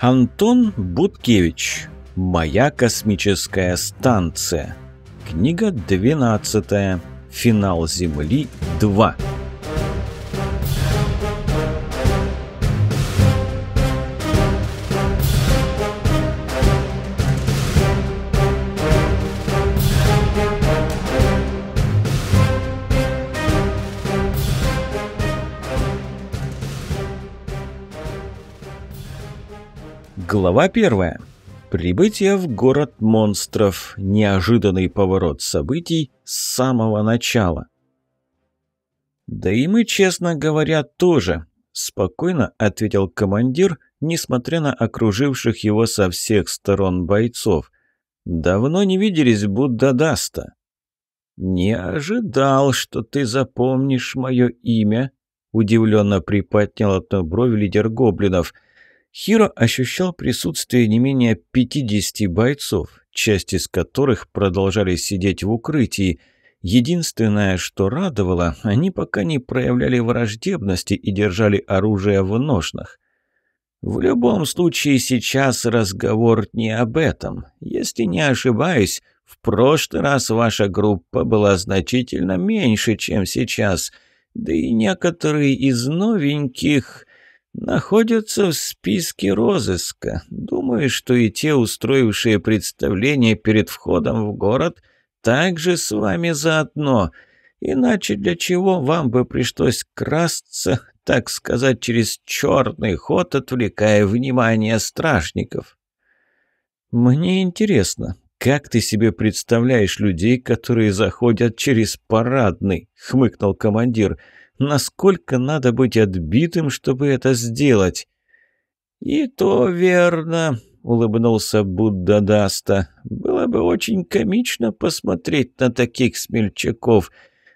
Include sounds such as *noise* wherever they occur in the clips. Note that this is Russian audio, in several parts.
Антон Буткевич. Моя космическая станция. Книга 12. Финал Земли 2. Глава первая. Прибытие в город монстров. Неожиданный поворот событий с самого начала. «Да и мы, честно говоря, тоже», — спокойно ответил командир, несмотря на окруживших его со всех сторон бойцов. «Давно не виделись, Будда Даста». «Не ожидал, что ты запомнишь мое имя», — удивленно приподнял одну бровь лидер гоблинов — Хиро ощущал присутствие не менее 50 бойцов, часть из которых продолжали сидеть в укрытии. Единственное, что радовало, они пока не проявляли враждебности и держали оружие в ножнах. В любом случае сейчас разговор не об этом. Если не ошибаюсь, в прошлый раз ваша группа была значительно меньше, чем сейчас. Да и некоторые из новеньких находятся в списке розыска. Думаю, что и те, устроившие представление перед входом в город, также с вами заодно. Иначе для чего вам бы пришлось красться, так сказать, через черный ход, отвлекая внимание стражников? Мне интересно, как ты себе представляешь людей, которые заходят через парадный, хмыкнул командир. — Насколько надо быть отбитым, чтобы это сделать? «И то верно», — улыбнулся Будда Даста. «Было бы очень комично посмотреть на таких смельчаков.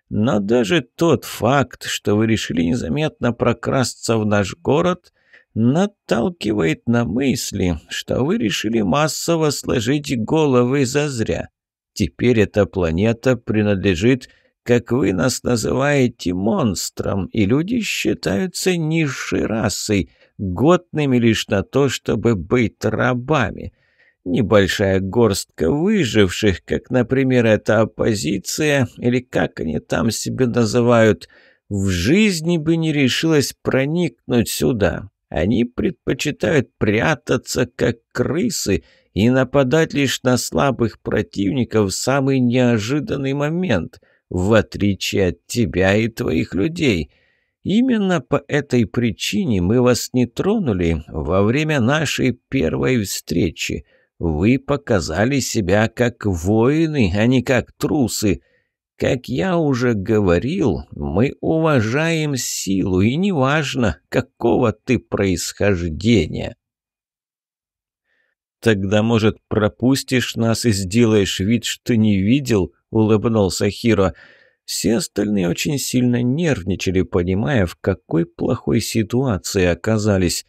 Но даже тот факт, что вы решили незаметно прокрасться в наш город, наталкивает на мысли, что вы решили массово сложить головы зазря. Теперь эта планета принадлежит как вы нас называете, монстром, и люди считаются низшей расой, годными лишь на то, чтобы быть рабами. Небольшая горстка выживших, как, например, эта оппозиция, или как они там себя называют, в жизни бы не решилась проникнуть сюда. Они предпочитают прятаться, как крысы, и нападать лишь на слабых противников в самый неожиданный момент — в отличие от тебя и твоих людей. Именно по этой причине мы вас не тронули во время нашей первой встречи. Вы показали себя как воины, а не как трусы. Как я уже говорил, мы уважаем силу, и неважно, какого ты происхождения. Тогда, может, пропустишь нас и сделаешь вид, что не видел, улыбнулся Хиро. Все остальные очень сильно нервничали, понимая, в какой плохой ситуации оказались.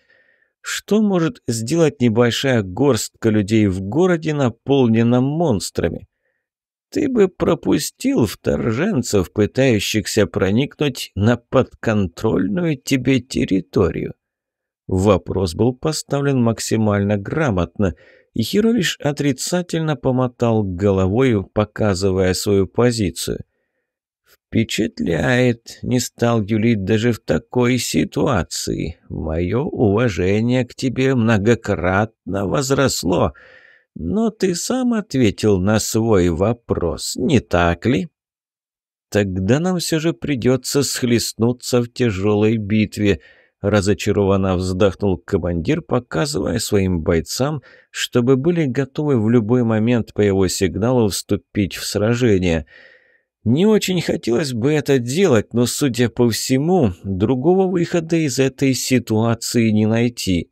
Что может сделать небольшая горстка людей в городе, наполненном монстрами? Ты бы пропустил вторженцев, пытающихся проникнуть на подконтрольную тебе территорию. Вопрос был поставлен максимально грамотно – Ихиро лишь отрицательно помотал головой, показывая свою позицию. «Впечатляет!» — не стал юлить даже в такой ситуации. «Мое уважение к тебе многократно возросло, но ты сам ответил на свой вопрос, не так ли?» «Тогда нам все же придется схлестнуться в тяжелой битве», Разочарованно вздохнул командир, показывая своим бойцам, чтобы были готовы в любой момент по его сигналу вступить в сражение. Не очень хотелось бы это делать, но, судя по всему, другого выхода из этой ситуации не найти.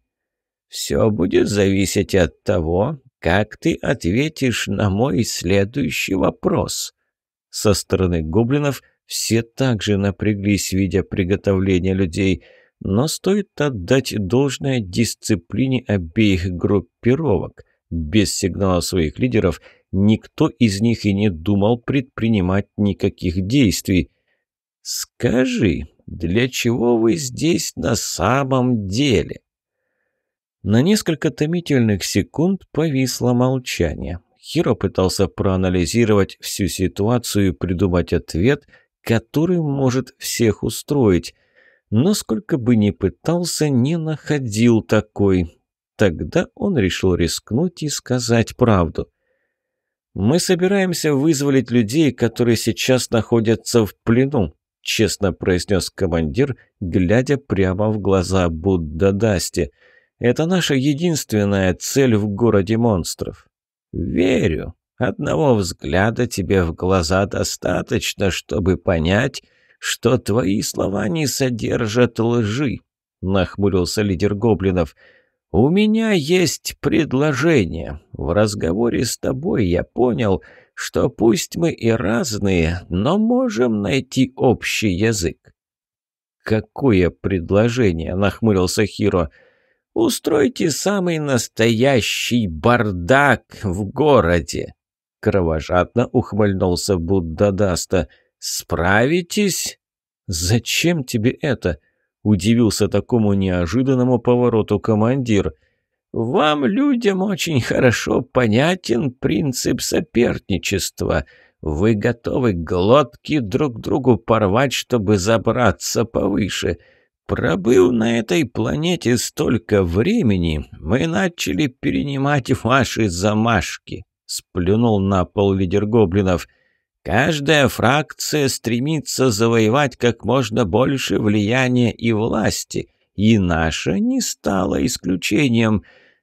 Все будет зависеть от того, как ты ответишь на мой следующий вопрос. Со стороны гоблинов все также напряглись, видя приготовление людей – но стоит отдать должное дисциплине обеих группировок. Без сигнала своих лидеров никто из них и не думал предпринимать никаких действий. «Скажи, для чего вы здесь на самом деле?» На несколько томительных секунд повисло молчание. Хиро пытался проанализировать всю ситуацию и придумать ответ, который может всех устроить – но сколько бы ни пытался, не находил такой. Тогда он решил рискнуть и сказать правду. «Мы собираемся вызволить людей, которые сейчас находятся в плену», — честно произнес командир, глядя прямо в глаза Будда Дасти. «Это наша единственная цель в городе монстров». «Верю. Одного взгляда тебе в глаза достаточно, чтобы понять, что твои слова не содержат лжи», — нахмурился лидер гоблинов. «У меня есть предложение. В разговоре с тобой я понял, что пусть мы и разные, но можем найти общий язык». «Какое предложение?» — нахмурился Хиро. «Устройте самый настоящий бардак в городе!» Кровожадно ухмыльнулся Буддадаста. Даста. «Справитесь?» «Зачем тебе это?» — удивился такому неожиданному повороту командир. «Вам, людям, очень хорошо понятен принцип соперничества. Вы готовы глотки друг другу порвать, чтобы забраться повыше». Пробыв на этой планете столько времени, мы начали перенимать ваши замашки», — сплюнул на пол лидер гоблинов — Каждая фракция стремится завоевать как можно больше влияния и власти, и наша не стала исключением.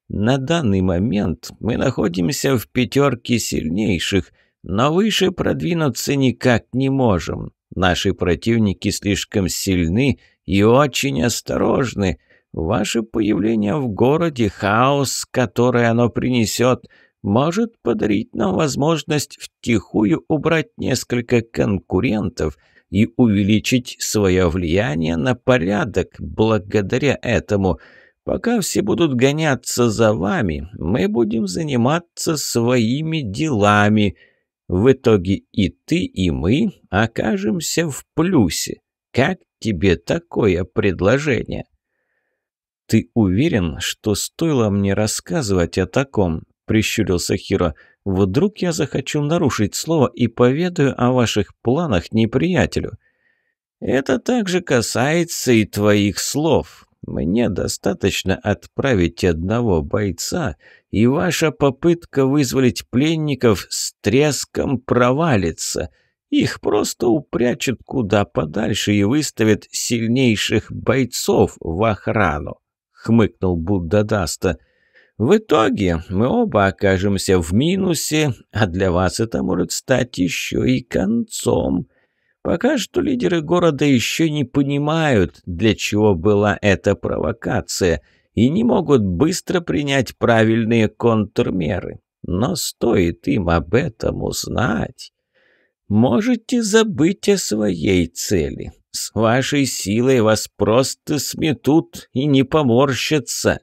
На данный момент мы находимся в пятерке сильнейших, но выше продвинуться никак не можем. Наши противники слишком сильны и очень осторожны. Ваше появление в городе, хаос, который оно принесет – может подарить нам возможность втихую убрать несколько конкурентов и увеличить свое влияние на порядок благодаря этому. Пока все будут гоняться за вами, мы будем заниматься своими делами. В итоге и ты, и мы окажемся в плюсе. Как тебе такое предложение?» «Ты уверен, что стоило мне рассказывать о таком?» прищурился Хиро. «Вдруг я захочу нарушить слово и поведаю о ваших планах неприятелю?» «Это также касается и твоих слов. Мне достаточно отправить одного бойца, и ваша попытка вызволить пленников с треском провалится. Их просто упрячут куда подальше и выставят сильнейших бойцов в охрану», — хмыкнул Буддадаста. В итоге мы оба окажемся в минусе, а для вас это может стать еще и концом. Пока что лидеры города еще не понимают, для чего была эта провокация, и не могут быстро принять правильные контрмеры. Но стоит им об этом узнать, можете забыть о своей цели. С вашей силой вас просто сметут и не поморщатся.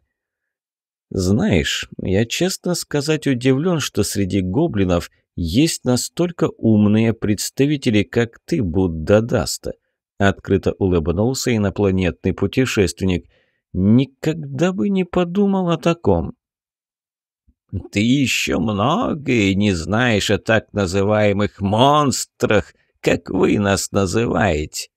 «Знаешь, я, честно сказать, удивлен, что среди гоблинов есть настолько умные представители, как ты, Будда Даста», — открыто улыбнулся инопланетный путешественник. «Никогда бы не подумал о таком». «Ты еще многое не знаешь о так называемых монстрах, как вы нас называете».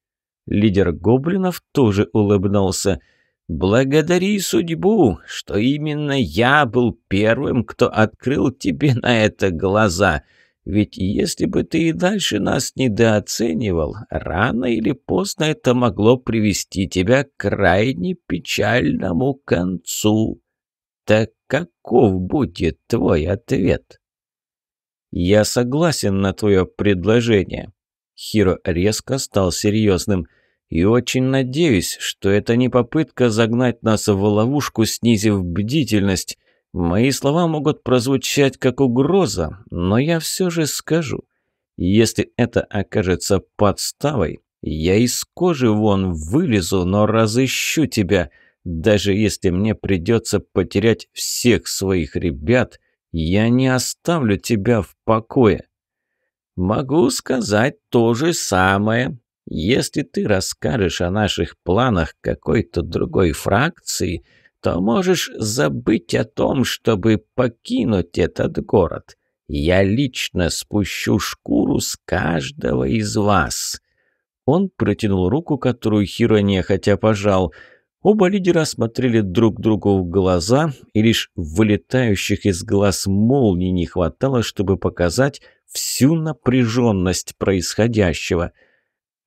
Лидер гоблинов тоже улыбнулся. «Да». «Благодари судьбу, что именно я был первым, кто открыл тебе на это глаза. Ведь если бы ты и дальше нас недооценивал, рано или поздно это могло привести тебя к крайне печальному концу. Так каков будет твой ответ?» «Я согласен на твое предложение». Хиро резко стал серьезным – и очень надеюсь, что это не попытка загнать нас в ловушку, снизив бдительность. Мои слова могут прозвучать как угроза, но я все же скажу. Если это окажется подставой, я из кожи вон вылезу, но разыщу тебя. Даже если мне придется потерять всех своих ребят, я не оставлю тебя в покое. Могу сказать то же самое, если ты расскажешь о наших планах какой-то другой фракции, то можешь забыть о том, чтобы покинуть этот город. Я лично спущу шкуру с каждого из вас». Он протянул руку, которую Хиро нехотя пожал. Оба лидера смотрели друг другу в глаза, и лишь вылетающих из глаз молний не хватало, чтобы показать всю напряженность происходящего –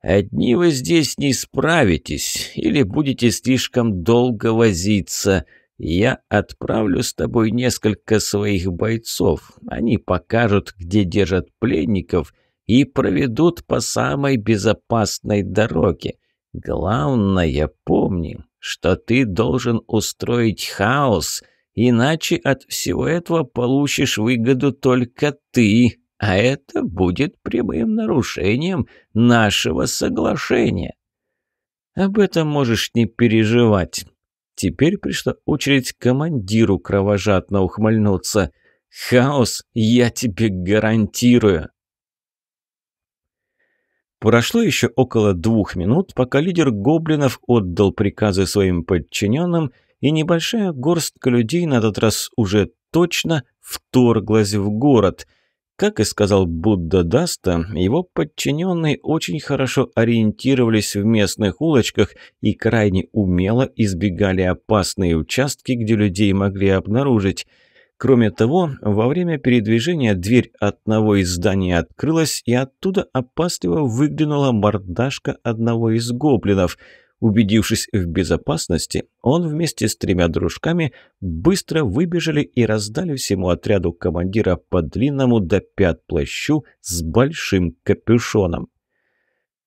Одни вы здесь не справитесь или будете слишком долго возиться. Я отправлю с тобой несколько своих бойцов. Они покажут, где держат пленников и проведут по самой безопасной дороге. Главное, помни, что ты должен устроить хаос, иначе от всего этого получишь выгоду только ты» а это будет прямым нарушением нашего соглашения. Об этом можешь не переживать. Теперь пришла очередь командиру кровожадно ухмыльнуться. Хаос, я тебе гарантирую. Прошло еще около двух минут, пока лидер гоблинов отдал приказы своим подчиненным, и небольшая горстка людей на этот раз уже точно вторглась в город – как и сказал Будда Даста, его подчиненные очень хорошо ориентировались в местных улочках и крайне умело избегали опасные участки, где людей могли обнаружить. Кроме того, во время передвижения дверь одного из зданий открылась, и оттуда опасливо выглянула мордашка одного из гоблинов – Убедившись в безопасности, он вместе с тремя дружками быстро выбежали и раздали всему отряду командира по длинному до пят плащу с большим капюшоном.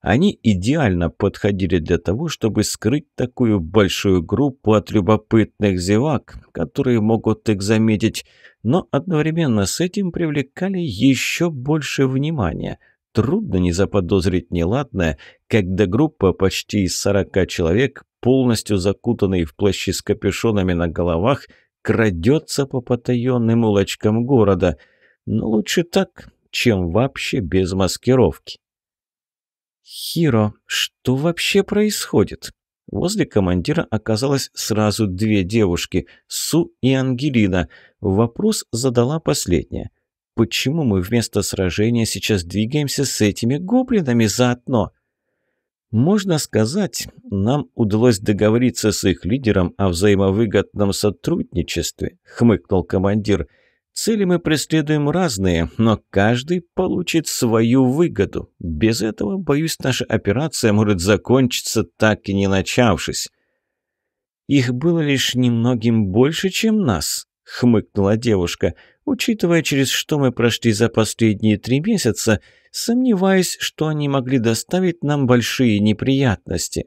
Они идеально подходили для того, чтобы скрыть такую большую группу от любопытных зевак, которые могут их заметить, но одновременно с этим привлекали еще больше внимания – трудно не заподозрить неладное, когда группа почти из сорока человек, полностью закутанные в плащи с капюшонами на головах, крадется по потаенным улочкам города. Но лучше так, чем вообще без маскировки. «Хиро, что вообще происходит?» Возле командира оказалось сразу две девушки – Су и Ангелина. Вопрос задала последняя – Почему мы вместо сражения сейчас двигаемся с этими гоблинами заодно? Можно сказать, нам удалось договориться с их лидером о взаимовыгодном сотрудничестве, хмыкнул командир. Цели мы преследуем разные, но каждый получит свою выгоду. Без этого, боюсь, наша операция может закончиться так и не начавшись. Их было лишь немногим больше, чем нас, хмыкнула девушка. Учитывая, через что мы прошли за последние три месяца, сомневаюсь, что они могли доставить нам большие неприятности.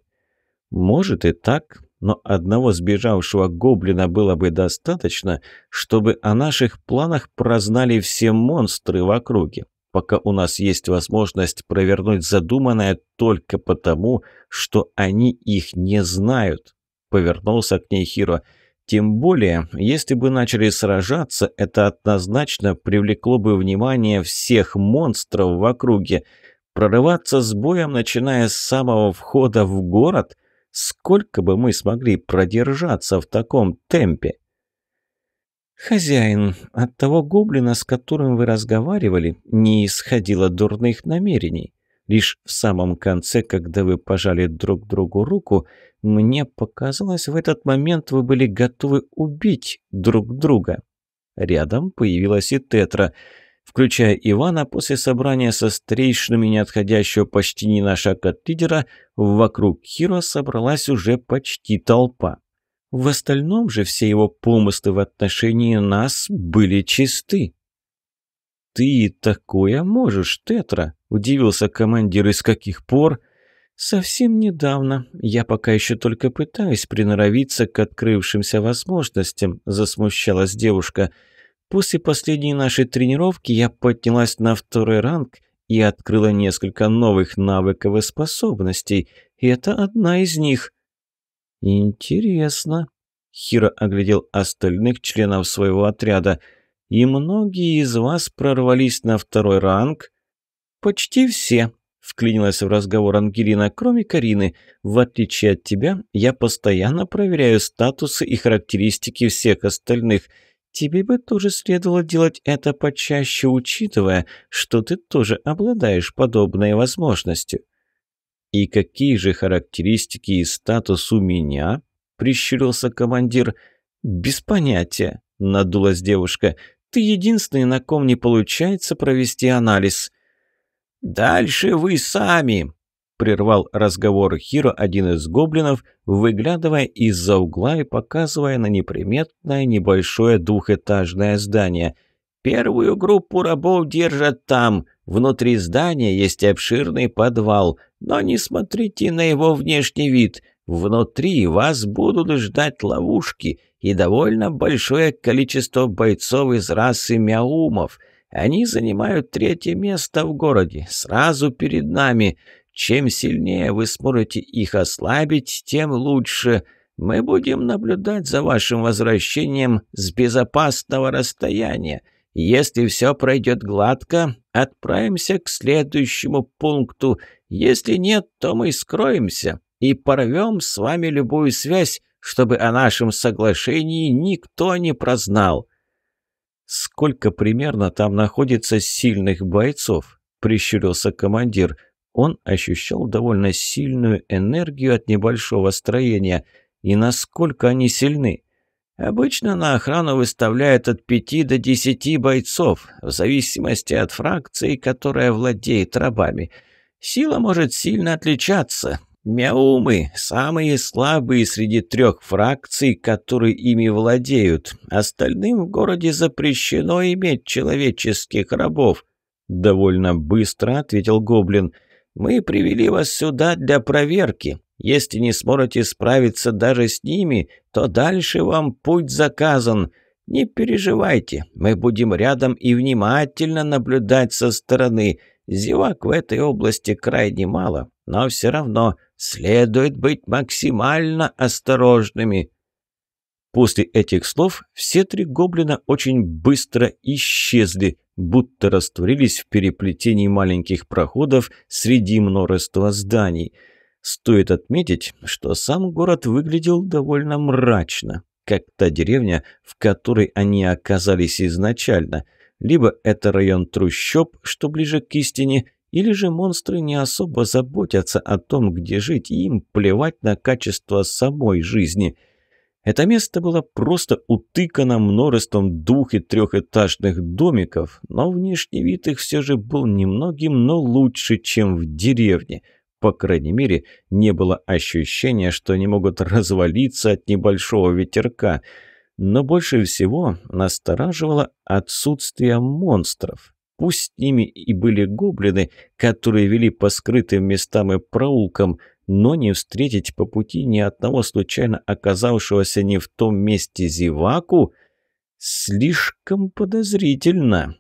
Может и так, но одного сбежавшего гоблина было бы достаточно, чтобы о наших планах прознали все монстры в округе, пока у нас есть возможность провернуть задуманное только потому, что они их не знают. Повернулся к ней Хиро – тем более, если бы начали сражаться, это однозначно привлекло бы внимание всех монстров в округе. Прорываться с боем, начиная с самого входа в город, сколько бы мы смогли продержаться в таком темпе? «Хозяин, от того гоблина, с которым вы разговаривали, не исходило дурных намерений. Лишь в самом конце, когда вы пожали друг другу руку, — мне показалось, в этот момент вы были готовы убить друг друга. Рядом появилась и Тетра. Включая Ивана, после собрания со старейшинами, не отходящего почти ни на шаг от лидера, вокруг Хиро собралась уже почти толпа. В остальном же все его помыслы в отношении нас были чисты. «Ты такое можешь, Тетра!» – удивился командир, из каких пор Совсем недавно. Я пока еще только пытаюсь приноровиться к открывшимся возможностям, засмущалась девушка. После последней нашей тренировки я поднялась на второй ранг и открыла несколько новых навыков и способностей. И это одна из них. Интересно. Хиро оглядел остальных членов своего отряда. И многие из вас прорвались на второй ранг. Почти все, Вклинилась в разговор Ангелина. «Кроме Карины, в отличие от тебя, я постоянно проверяю статусы и характеристики всех остальных. Тебе бы тоже следовало делать это почаще, учитывая, что ты тоже обладаешь подобной возможностью». «И какие же характеристики и статус у меня?» – прищурился командир. «Без понятия», – надулась девушка. «Ты единственный, на ком не получается провести анализ». «Дальше вы сами!» — прервал разговор Хиро один из гоблинов, выглядывая из-за угла и показывая на неприметное небольшое двухэтажное здание. «Первую группу рабов держат там. Внутри здания есть обширный подвал, но не смотрите на его внешний вид. Внутри вас будут ждать ловушки и довольно большое количество бойцов из расы мяумов». Они занимают третье место в городе, сразу перед нами. Чем сильнее вы сможете их ослабить, тем лучше. Мы будем наблюдать за вашим возвращением с безопасного расстояния. Если все пройдет гладко, отправимся к следующему пункту. Если нет, то мы скроемся и порвем с вами любую связь, чтобы о нашем соглашении никто не прознал. «Сколько примерно там находится сильных бойцов?» – прищурился командир. Он ощущал довольно сильную энергию от небольшого строения. И насколько они сильны? Обычно на охрану выставляют от пяти до десяти бойцов, в зависимости от фракции, которая владеет рабами. Сила может сильно отличаться, Мяумы – самые слабые среди трех фракций, которые ими владеют. Остальным в городе запрещено иметь человеческих рабов. Довольно быстро ответил Гоблин. Мы привели вас сюда для проверки. Если не сможете справиться даже с ними, то дальше вам путь заказан. Не переживайте, мы будем рядом и внимательно наблюдать со стороны. Зевак в этой области крайне мало, но все равно – Следует быть максимально осторожными». После этих слов все три гоблина очень быстро исчезли, будто растворились в переплетении маленьких проходов среди множества зданий. Стоит отметить, что сам город выглядел довольно мрачно, как та деревня, в которой они оказались изначально. Либо это район трущоб, что ближе к истине, или же монстры не особо заботятся о том, где жить, и им плевать на качество самой жизни. Это место было просто утыкано множеством двух- и трехэтажных домиков, но внешний вид их все же был немногим, но лучше, чем в деревне. По крайней мере, не было ощущения, что они могут развалиться от небольшого ветерка. Но больше всего настораживало отсутствие монстров. Пусть с ними и были гоблины, которые вели по скрытым местам и проулкам, но не встретить по пути ни одного случайно оказавшегося не в том месте зеваку слишком подозрительно.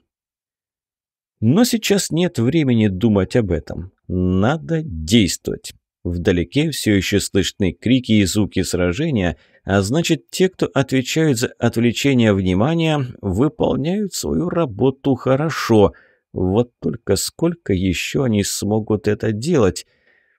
Но сейчас нет времени думать об этом. Надо действовать. Вдалеке все еще слышны крики и звуки сражения – а значит, те, кто отвечают за отвлечение внимания, выполняют свою работу хорошо. Вот только сколько еще они смогут это делать?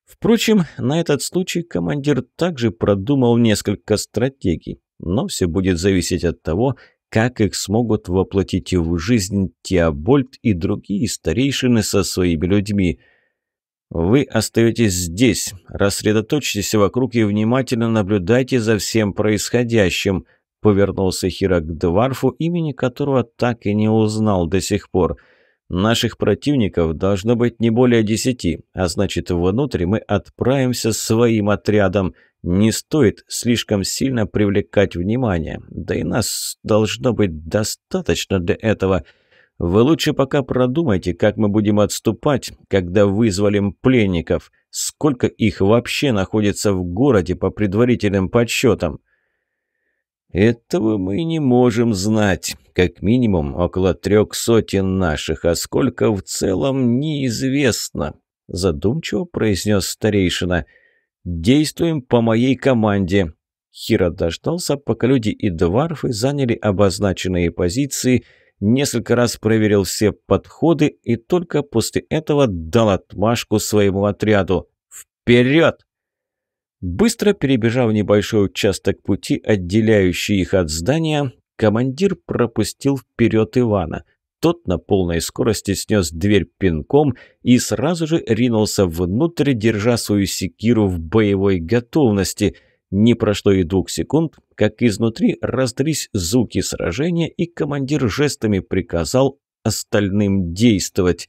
Впрочем, на этот случай командир также продумал несколько стратегий. Но все будет зависеть от того, как их смогут воплотить в жизнь Теобольд и другие старейшины со своими людьми – «Вы остаетесь здесь, рассредоточьтесь вокруг и внимательно наблюдайте за всем происходящим», — повернулся Хира к Дварфу, имени которого так и не узнал до сих пор. «Наших противников должно быть не более десяти, а значит, внутрь мы отправимся своим отрядом. Не стоит слишком сильно привлекать внимание, да и нас должно быть достаточно для этого». Вы лучше пока продумайте, как мы будем отступать, когда вызволим пленников. Сколько их вообще находится в городе по предварительным подсчетам? Этого мы не можем знать. Как минимум около трех сотен наших, а сколько в целом неизвестно. Задумчиво произнес старейшина. «Действуем по моей команде», Хиро дождался, пока люди и дварфы заняли обозначенные позиции несколько раз проверил все подходы и только после этого дал отмашку своему отряду. «Вперед!» Быстро перебежав небольшой участок пути, отделяющий их от здания, командир пропустил вперед Ивана. Тот на полной скорости снес дверь пинком и сразу же ринулся внутрь, держа свою секиру в боевой готовности – не прошло и двух секунд, как изнутри раздались звуки сражения, и командир жестами приказал остальным действовать.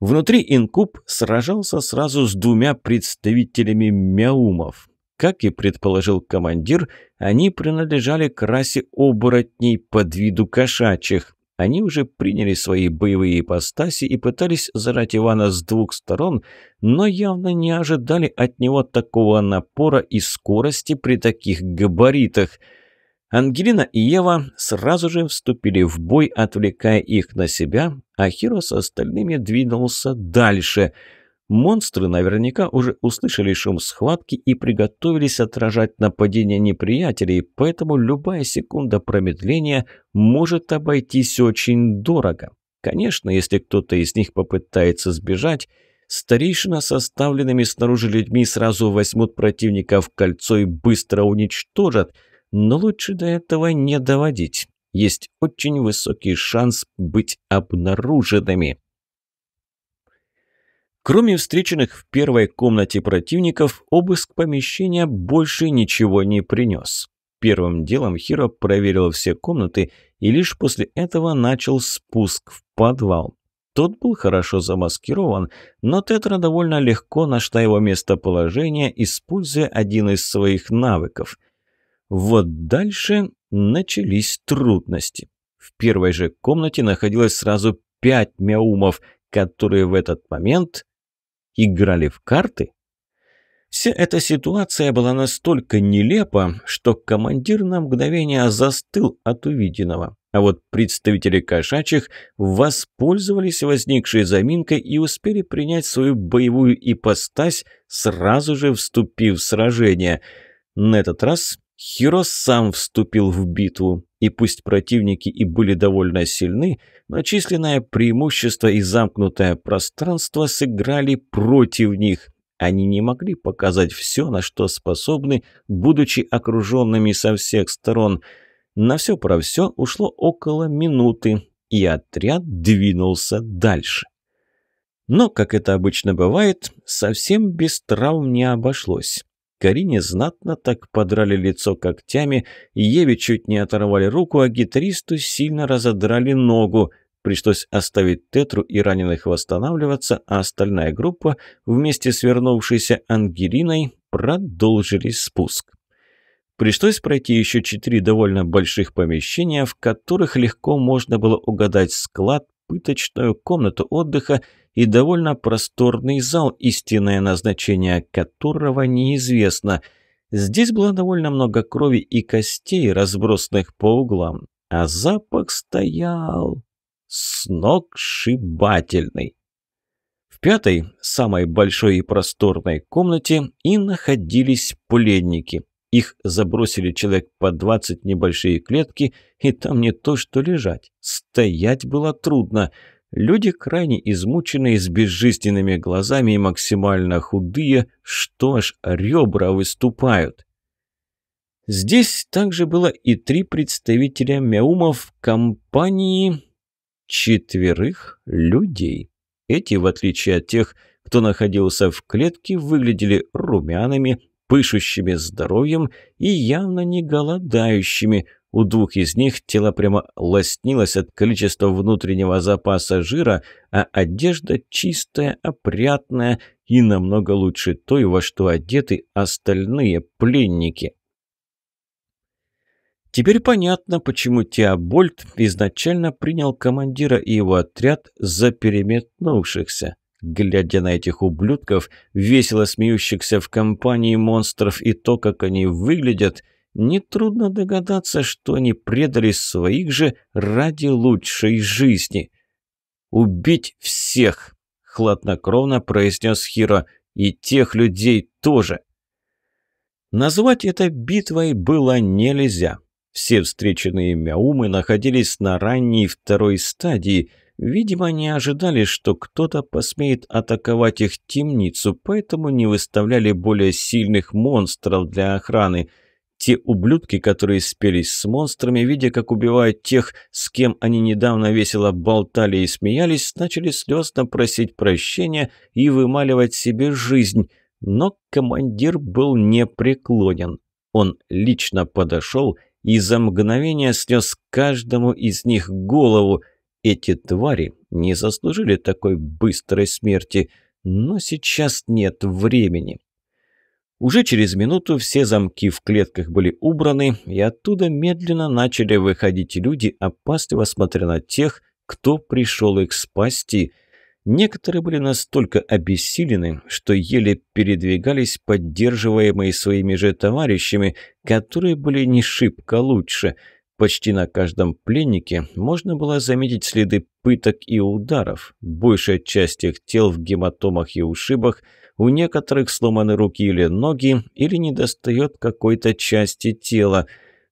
Внутри инкуб сражался сразу с двумя представителями мяумов. Как и предположил командир, они принадлежали к расе оборотней под виду кошачьих. Они уже приняли свои боевые ипостаси и пытались зарать Ивана с двух сторон, но явно не ожидали от него такого напора и скорости при таких габаритах. Ангелина и Ева сразу же вступили в бой, отвлекая их на себя, а Хиро с остальными двинулся дальше – Монстры наверняка уже услышали шум схватки и приготовились отражать нападение неприятелей, поэтому любая секунда промедления может обойтись очень дорого. Конечно, если кто-то из них попытается сбежать, старейшина составленными снаружи людьми сразу возьмут противника в кольцо и быстро уничтожат, но лучше до этого не доводить. Есть очень высокий шанс быть обнаруженными. Кроме встреченных в первой комнате противников, обыск помещения больше ничего не принес. Первым делом Хиро проверил все комнаты и лишь после этого начал спуск в подвал. Тот был хорошо замаскирован, но Тетра довольно легко нашла его местоположение, используя один из своих навыков. Вот дальше начались трудности. В первой же комнате находилось сразу пять мяумов, которые в этот момент играли в карты? Вся эта ситуация была настолько нелепа, что командир на мгновение застыл от увиденного. А вот представители кошачьих воспользовались возникшей заминкой и успели принять свою боевую ипостась, сразу же вступив в сражение. На этот раз Хиро сам вступил в битву и пусть противники и были довольно сильны, но численное преимущество и замкнутое пространство сыграли против них. Они не могли показать все, на что способны, будучи окруженными со всех сторон. На все про все ушло около минуты, и отряд двинулся дальше. Но, как это обычно бывает, совсем без травм не обошлось. Карине знатно так подрали лицо когтями, Еве чуть не оторвали руку, а гитаристу сильно разодрали ногу. Пришлось оставить Тетру и раненых восстанавливаться, а остальная группа, вместе с вернувшейся Ангелиной, продолжили спуск. Пришлось пройти еще четыре довольно больших помещения, в которых легко можно было угадать склад, пыточную, комнату отдыха и довольно просторный зал, истинное назначение которого неизвестно. Здесь было довольно много крови и костей, разбросанных по углам, а запах стоял сногсшибательный. В пятой, самой большой и просторной комнате и находились пленники. Их забросили человек по двадцать небольшие клетки, и там не то что лежать, стоять было трудно – Люди крайне измученные, с безжизненными глазами и максимально худые, что ж, ребра выступают. Здесь также было и три представителя мяумов компании четверых людей. Эти, в отличие от тех, кто находился в клетке, выглядели румяными, пышущими здоровьем и явно не голодающими – у двух из них тело прямо лоснилось от количества внутреннего запаса жира, а одежда чистая, опрятная и намного лучше той, во что одеты остальные пленники. Теперь понятно, почему Теобольд изначально принял командира и его отряд за переметнувшихся. Глядя на этих ублюдков, весело смеющихся в компании монстров и то, как они выглядят – Нетрудно догадаться, что они предали своих же ради лучшей жизни. «Убить всех!» – хладнокровно произнес Хиро. «И тех людей тоже!» Назвать это битвой было нельзя. Все встреченные мяумы находились на ранней второй стадии. Видимо, не ожидали, что кто-то посмеет атаковать их темницу, поэтому не выставляли более сильных монстров для охраны – те ублюдки, которые спелись с монстрами, видя, как убивают тех, с кем они недавно весело болтали и смеялись, начали слезно просить прощения и вымаливать себе жизнь. Но командир был непреклонен. Он лично подошел и за мгновение снес каждому из них голову. Эти твари не заслужили такой быстрой смерти, но сейчас нет времени. Уже через минуту все замки в клетках были убраны, и оттуда медленно начали выходить люди, опасливо смотря на тех, кто пришел их спасти. Некоторые были настолько обессилены, что еле передвигались, поддерживаемые своими же товарищами, которые были не шибко лучше. Почти на каждом пленнике можно было заметить следы пыток и ударов. Большая часть их тел в гематомах и ушибах – у некоторых сломаны руки или ноги, или недостает какой-то части тела.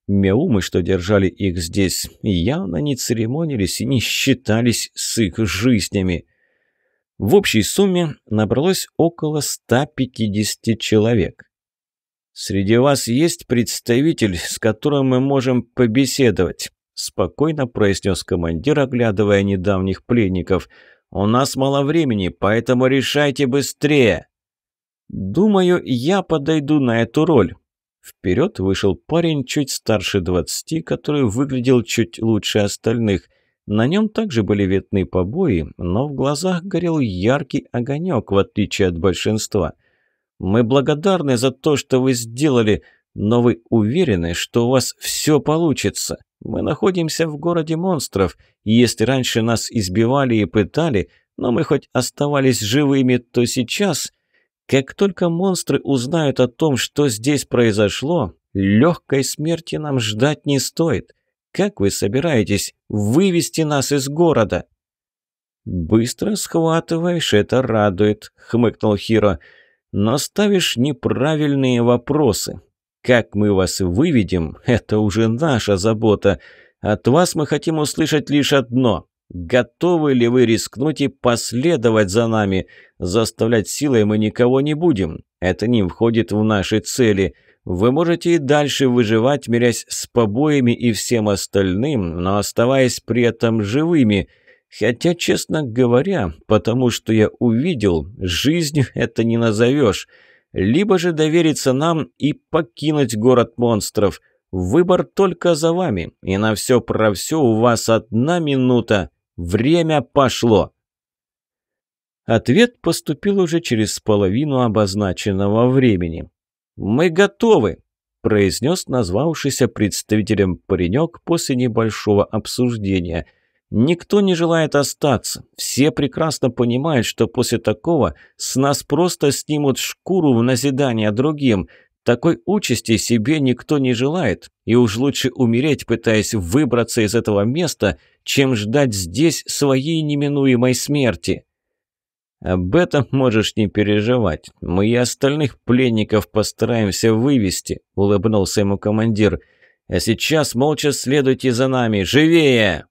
Мяумы, что держали их здесь, явно не церемонились и не считались с их жизнями. В общей сумме набралось около 150 человек. «Среди вас есть представитель, с которым мы можем побеседовать», – спокойно произнес командир, оглядывая недавних пленников. «У нас мало времени, поэтому решайте быстрее!» «Думаю, я подойду на эту роль». Вперед вышел парень чуть старше двадцати, который выглядел чуть лучше остальных. На нем также были ветные побои, но в глазах горел яркий огонек, в отличие от большинства. «Мы благодарны за то, что вы сделали, но вы уверены, что у вас все получится. Мы находимся в городе монстров, и если раньше нас избивали и пытали, но мы хоть оставались живыми, то сейчас...» Как только монстры узнают о том, что здесь произошло, легкой смерти нам ждать не стоит. Как вы собираетесь вывести нас из города?» «Быстро схватываешь, это радует», — хмыкнул Хиро. «Но ставишь неправильные вопросы. Как мы вас выведем, это уже наша забота. От вас мы хотим услышать лишь одно. Готовы ли вы рискнуть и последовать за нами? Заставлять силой мы никого не будем. Это не входит в наши цели. Вы можете и дальше выживать, мирясь с побоями и всем остальным, но оставаясь при этом живыми. Хотя, честно говоря, потому что я увидел, жизнью *laughs* это не назовешь. Либо же довериться нам и покинуть город монстров. Выбор только за вами, и на все про все у вас одна минута. Время пошло. Ответ поступил уже через половину обозначенного времени. «Мы готовы», – произнес назвавшийся представителем паренек после небольшого обсуждения. «Никто не желает остаться. Все прекрасно понимают, что после такого с нас просто снимут шкуру в назидание другим. Такой участи себе никто не желает, и уж лучше умереть, пытаясь выбраться из этого места, чем ждать здесь своей неминуемой смерти. Об этом можешь не переживать. Мы и остальных пленников постараемся вывести, улыбнулся ему командир. А сейчас молча следуйте за нами, живее!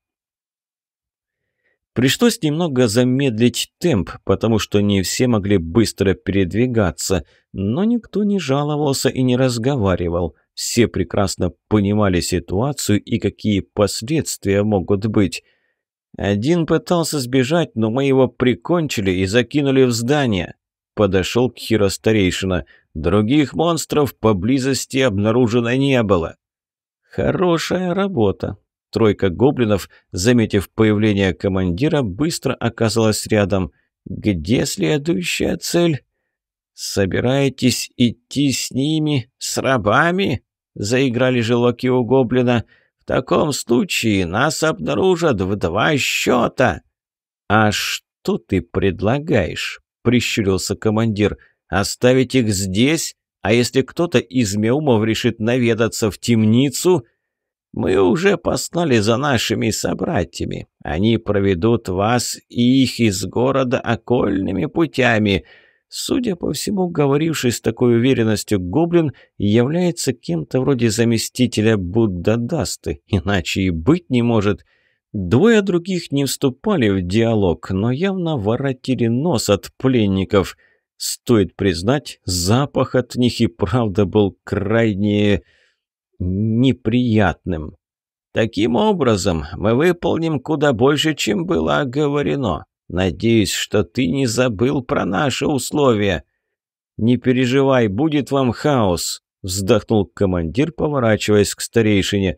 Пришлось немного замедлить темп, потому что не все могли быстро передвигаться, но никто не жаловался и не разговаривал. Все прекрасно понимали ситуацию и какие последствия могут быть. Один пытался сбежать, но мы его прикончили и закинули в здание. Подошел к Хиро старейшина. Других монстров поблизости обнаружено не было. Хорошая работа, Тройка гоблинов, заметив появление командира, быстро оказалась рядом. «Где следующая цель?» «Собираетесь идти с ними? С рабами?» — заиграли желоки у гоблина. «В таком случае нас обнаружат в два счета!» «А что ты предлагаешь?» — прищурился командир. «Оставить их здесь? А если кто-то из Меумов решит наведаться в темницу?» Мы уже послали за нашими собратьями. Они проведут вас и их из города окольными путями. Судя по всему, говоривший с такой уверенностью гоблин является кем-то вроде заместителя Буддадасты, иначе и быть не может. Двое других не вступали в диалог, но явно воротили нос от пленников. Стоит признать, запах от них и правда был крайне неприятным. Таким образом, мы выполним куда больше, чем было оговорено. Надеюсь, что ты не забыл про наши условия. Не переживай, будет вам хаос, вздохнул командир, поворачиваясь к старейшине.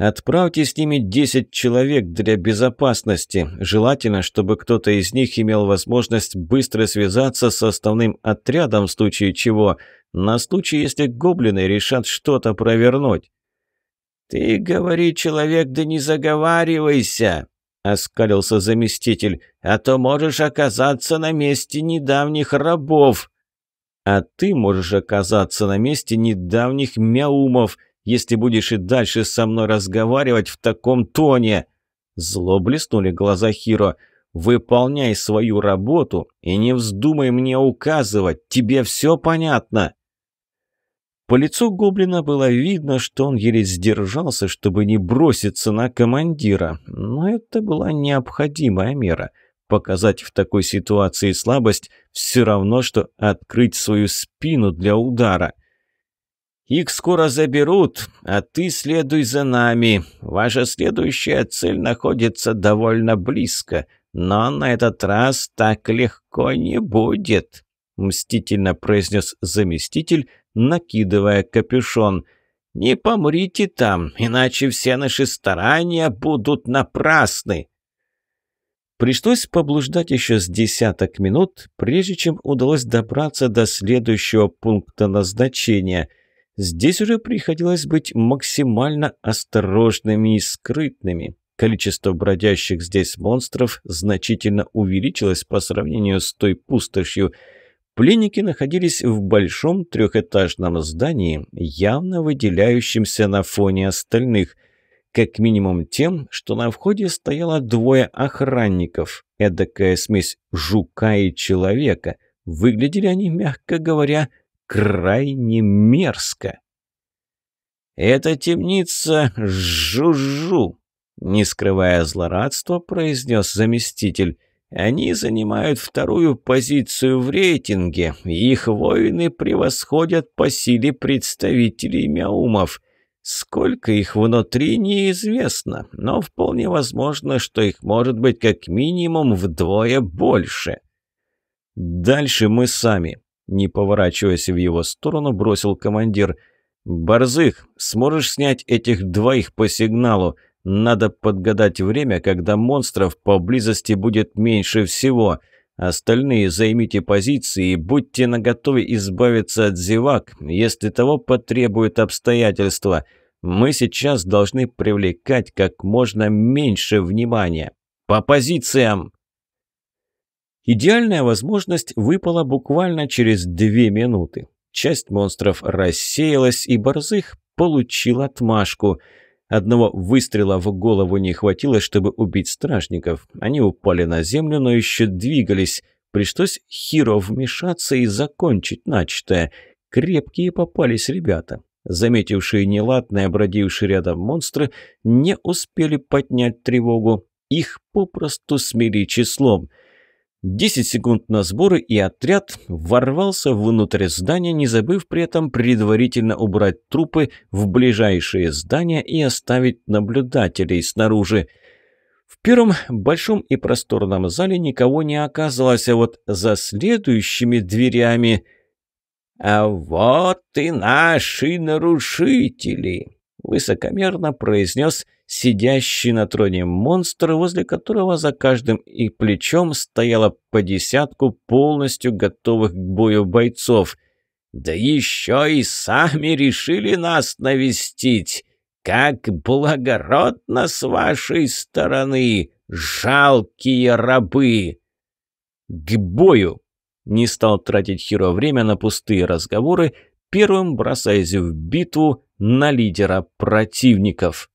Отправьте с ними 10 человек для безопасности. Желательно, чтобы кто-то из них имел возможность быстро связаться с основным отрядом в случае чего, на случай, если гоблины решат что-то провернуть. «Ты говори, человек, да не заговаривайся!» — оскалился заместитель. «А то можешь оказаться на месте недавних рабов!» «А ты можешь оказаться на месте недавних мяумов!» если будешь и дальше со мной разговаривать в таком тоне!» Зло блеснули глаза Хиро. «Выполняй свою работу и не вздумай мне указывать, тебе все понятно!» По лицу гоблина было видно, что он еле сдержался, чтобы не броситься на командира, но это была необходимая мера. Показать в такой ситуации слабость все равно, что открыть свою спину для удара. Их скоро заберут, а ты следуй за нами. Ваша следующая цель находится довольно близко, но на этот раз так легко не будет», — мстительно произнес заместитель, накидывая капюшон. «Не помрите там, иначе все наши старания будут напрасны». Пришлось поблуждать еще с десяток минут, прежде чем удалось добраться до следующего пункта назначения. Здесь уже приходилось быть максимально осторожными и скрытными. Количество бродящих здесь монстров значительно увеличилось по сравнению с той пустошью. Пленники находились в большом трехэтажном здании, явно выделяющемся на фоне остальных. Как минимум тем, что на входе стояло двое охранников, эдакая смесь жука и человека. Выглядели они, мягко говоря, крайне мерзко. «Это темница Жужжу», — не скрывая злорадства, произнес заместитель. «Они занимают вторую позицию в рейтинге. Их воины превосходят по силе представителей мяумов». Сколько их внутри, неизвестно, но вполне возможно, что их может быть как минимум вдвое больше. Дальше мы сами. Не поворачиваясь в его сторону, бросил командир. «Борзых, сможешь снять этих двоих по сигналу? Надо подгадать время, когда монстров поблизости будет меньше всего. Остальные займите позиции и будьте наготове избавиться от зевак, если того потребует обстоятельства. Мы сейчас должны привлекать как можно меньше внимания. По позициям!» Идеальная возможность выпала буквально через две минуты. Часть монстров рассеялась, и Борзых получил отмашку. Одного выстрела в голову не хватило, чтобы убить стражников. Они упали на землю, но еще двигались. Пришлось Хиро вмешаться и закончить начатое. Крепкие попались ребята. Заметившие неладное, бродившие рядом монстры, не успели поднять тревогу. Их попросту смели числом. Десять секунд на сборы, и отряд ворвался внутрь здания, не забыв при этом предварительно убрать трупы в ближайшие здания и оставить наблюдателей снаружи. В первом большом и просторном зале никого не оказалось, а вот за следующими дверями... «А вот и наши нарушители!» — высокомерно произнес Кирилл сидящий на троне монстр, возле которого за каждым и плечом стояло по десятку полностью готовых к бою бойцов. «Да еще и сами решили нас навестить! Как благородно с вашей стороны, жалкие рабы!» «К бою!» — не стал тратить Хиро время на пустые разговоры, первым бросаясь в битву на лидера противников.